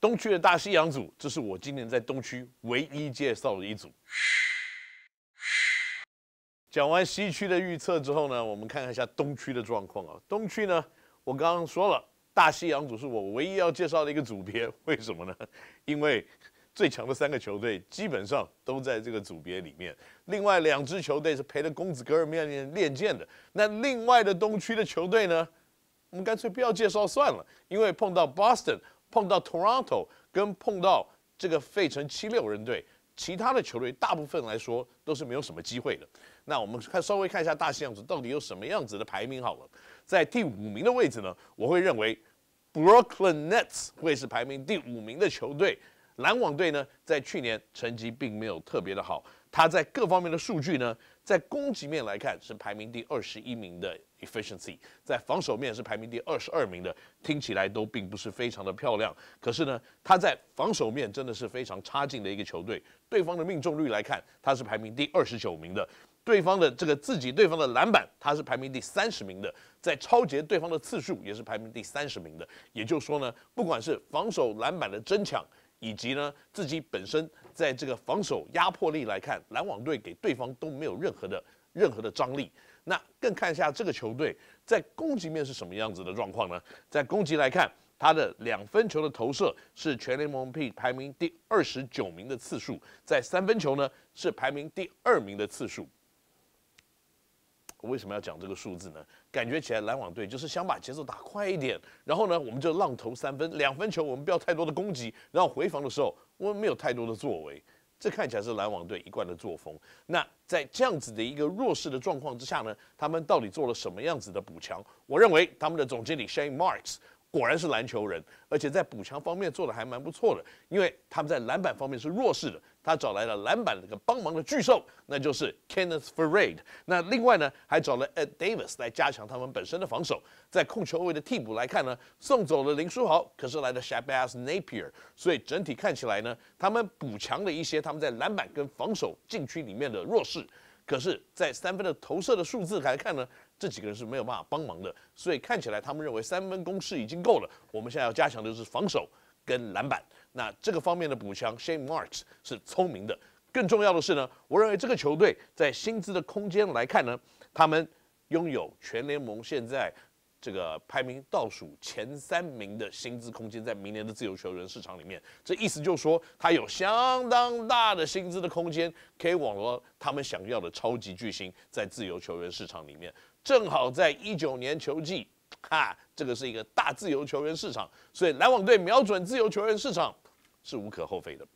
东区的大西洋组，这是我今年在东区唯一介绍的一组。讲完西区的预测之后呢，我们看看一下东区的状况啊。东区呢，我刚刚说了，大西洋组是我唯一要介绍的一个组别，为什么呢？因为最强的三个球队基本上都在这个组别里面，另外两支球队是陪着公子哥儿练练练剑的。那另外的东区的球队呢，我们干脆不要介绍算了，因为碰到 Boston。碰到 Toronto 跟碰到这个费城七六人队，其他的球队大部分来说都是没有什么机会的。那我们看稍微看一下大西洋子到底有什么样子的排名好了。在第五名的位置呢，我会认为 Brooklyn Nets 会是排名第五名的球队。篮网队呢，在去年成绩并没有特别的好，他在各方面的数据呢，在攻击面来看是排名第二十一名的。efficiency 在防守面是排名第二十二名的，听起来都并不是非常的漂亮。可是呢，他在防守面真的是非常差劲的一个球队。对方的命中率来看，他是排名第二十九名的；对方的这个自己，对方的篮板，他是排名第三十名的。在超截对方的次数也是排名第三十名的。也就是说呢，不管是防守篮板的争抢，以及呢自己本身在这个防守压迫力来看，篮网队给对方都没有任何的。任何的张力，那更看一下这个球队在攻击面是什么样子的状况呢？在攻击来看，他的两分球的投射是全联盟排排名第二十九名的次数，在三分球呢是排名第二名的次数。为什么要讲这个数字呢？感觉起来篮网队就是想把节奏打快一点，然后呢我们就浪投三分，两分球我们不要太多的攻击，然后回防的时候我们没有太多的作为。这看起来是篮网队一贯的作风。那在这样子的一个弱势的状况之下呢，他们到底做了什么样子的补强？我认为他们的总经理 Shane Marks 果然是篮球人，而且在补强方面做的还蛮不错的，因为他们在篮板方面是弱势的。他找来了篮板这个帮忙的巨兽，那就是 Kenneth f a r d e d 那另外呢，还找了 Ed Davis 来加强他们本身的防守。在控球位的替补来看呢，送走了林书豪，可是来了 Shabazz Napier。所以整体看起来呢，他们补强了一些他们在篮板跟防守禁区里面的弱势。可是，在三分的投射的数字来看呢，这几个人是没有办法帮忙的。所以看起来他们认为三分攻势已经够了，我们现在要加强的就是防守。跟篮板，那这个方面的补强，Shane Marks 是聪明的。更重要的是呢，我认为这个球队在薪资的空间来看呢，他们拥有全联盟现在这个排名倒数前三名的薪资空间，在明年的自由球员市场里面，这意思就是说他有相当大的薪资的空间，可以网罗他们想要的超级巨星，在自由球员市场里面，正好在一九年球季。哈，这个是一个大自由球员市场，所以篮网队瞄准自由球员市场是无可厚非的。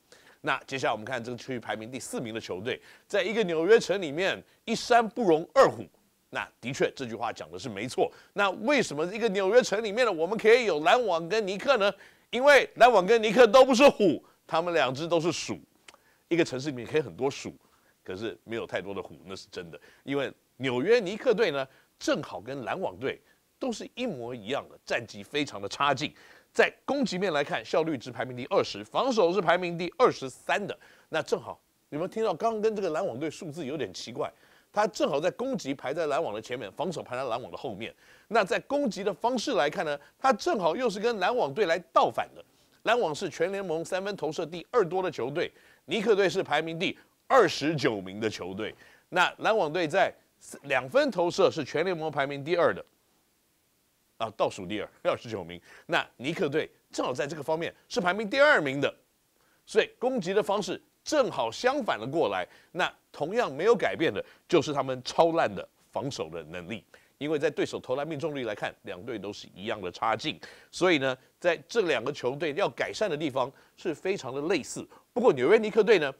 那接下来我们看这个区域排名第四名的球队，在一个纽约城里面，一山不容二虎。那的确，这句话讲的是没错。那为什么一个纽约城里面呢，我们可以有篮网跟尼克呢？因为篮网跟尼克都不是虎，他们两只都是鼠。一个城市里面可以很多鼠，可是没有太多的虎，那是真的。因为纽约尼克队呢，正好跟篮网队。都是一模一样的战绩，非常的差劲。在攻击面来看，效率值排名第二十，防守是排名第二十三的。那正好，你们听到刚刚跟这个篮网队数字有点奇怪，他正好在攻击排在篮网的前面，防守排在篮网的后面。那在攻击的方式来看呢，他正好又是跟篮网队来倒反的。篮网是全联盟三分投射第二多的球队，尼克队是排名第二十九名的球队。那篮网队在两分投射是全联盟排名第二的。啊，倒数第二，二十九名。那尼克队正好在这个方面是排名第二名的，所以攻击的方式正好相反了过来。那同样没有改变的就是他们超烂的防守的能力，因为在对手投篮命中率来看，两队都是一样的差劲。所以呢，在这两个球队要改善的地方是非常的类似。不过纽约尼克队呢，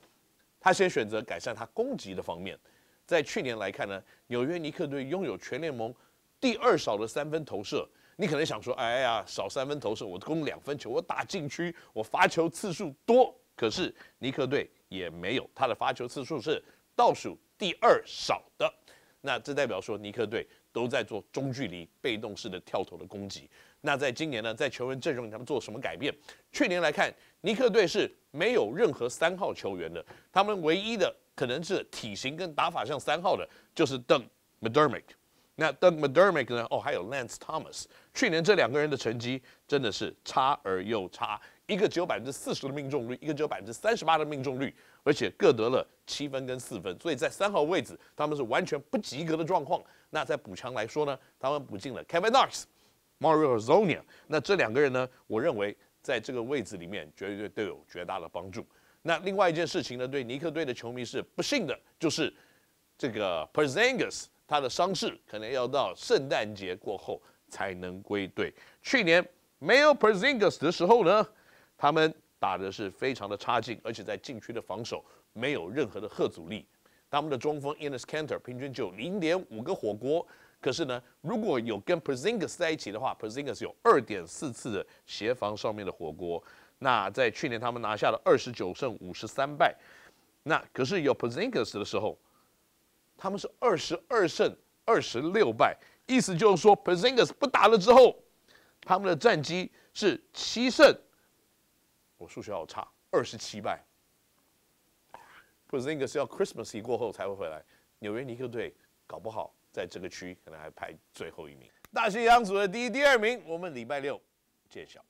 他先选择改善他攻击的方面。在去年来看呢，纽约尼克队拥有全联盟。第二少的三分投射，你可能想说，哎呀，少三分投射，我攻两分球，我打禁区，我罚球次数多。可是尼克队也没有，他的罚球次数是倒数第二少的。那这代表说，尼克队都在做中距离被动式的跳投的攻击。那在今年呢，在球员阵容他们做什么改变？去年来看，尼克队是没有任何三号球员的，他们唯一的可能是体型跟打法像三号的，就是邓 Mademick。那 Doug McDermott 呢？哦，还有 Lance Thomas。去年这两个人的成绩真的是差而又差，一个只有百分之四十的命中率，一个只有百分之三十八的命中率，而且各得了七分跟四分。所以在三号位置，他们是完全不及格的状况。那在补强来说呢，他们补进了 Kevin Knox、Mario z o n i a 那这两个人呢，我认为在这个位置里面绝对都有绝大的帮助。那另外一件事情呢，对尼克队的球迷是不幸的，就是这个 p e r z a n g i s 他的伤势可能要到圣诞节过后才能归队。去年没有 Pezingas 的时候呢，他们打的是非常的差劲，而且在禁区的防守没有任何的贺阻力。他们的中锋 Innis Cantor 平均只有零点五个火锅，可是呢，如果有跟 Pezingas 在一起的话，Pezingas 有二点四次的协防上面的火锅。那在去年他们拿下了二十九胜五十三败，那可是有 Pezingas 的时候。他们是二十二胜二十六败，意思就是说 p a n g a s 不打了之后，他们的战绩是七胜。我数学好差，二十七败。p a n g a s 要 Christmas 过后才会回来，纽约尼克队搞不好在这个区可能还排最后一名。大西洋组的第一、第二名，我们礼拜六揭晓。